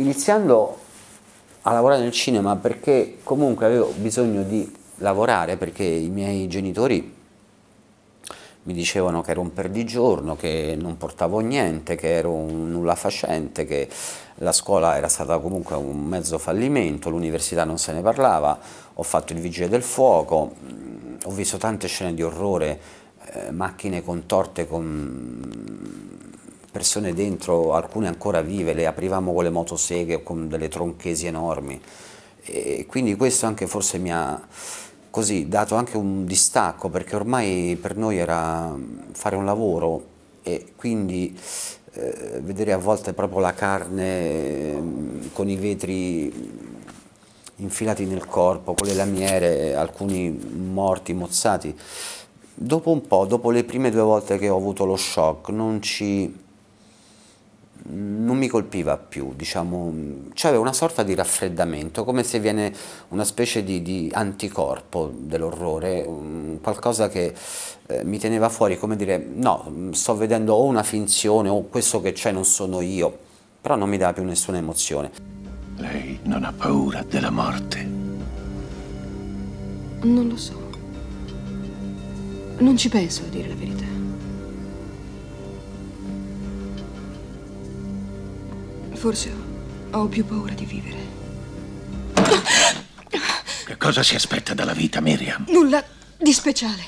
iniziando a lavorare nel cinema perché comunque avevo bisogno di lavorare perché i miei genitori mi dicevano che ero un perdigiorno, che non portavo niente, che ero un nulla facente, che la scuola era stata comunque un mezzo fallimento, l'università non se ne parlava, ho fatto il vigile del fuoco, ho visto tante scene di orrore, eh, macchine contorte con persone dentro, alcune ancora vive, le aprivamo con le motoseghe o con delle tronchesi enormi. E quindi questo anche forse mi ha così, dato anche un distacco, perché ormai per noi era mm, fare un lavoro e quindi eh, vedere a volte proprio la carne mm, con i vetri mm, infilati nel corpo, con le lamiere, alcuni morti, mozzati. Dopo un po', dopo le prime due volte che ho avuto lo shock, non ci mi colpiva più, diciamo, c'era cioè una sorta di raffreddamento, come se viene una specie di, di anticorpo dell'orrore, qualcosa che eh, mi teneva fuori, come dire, no, sto vedendo o una finzione o questo che c'è non sono io, però non mi dà più nessuna emozione. Lei non ha paura della morte? Non lo so. Non ci penso a dire la verità. Forse ho più paura di vivere. Che cosa si aspetta dalla vita, Miriam? Nulla di speciale.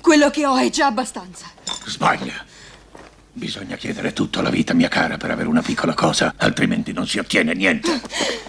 Quello che ho è già abbastanza. Sbaglia. Bisogna chiedere tutto alla vita, mia cara, per avere una piccola cosa, altrimenti non si ottiene niente.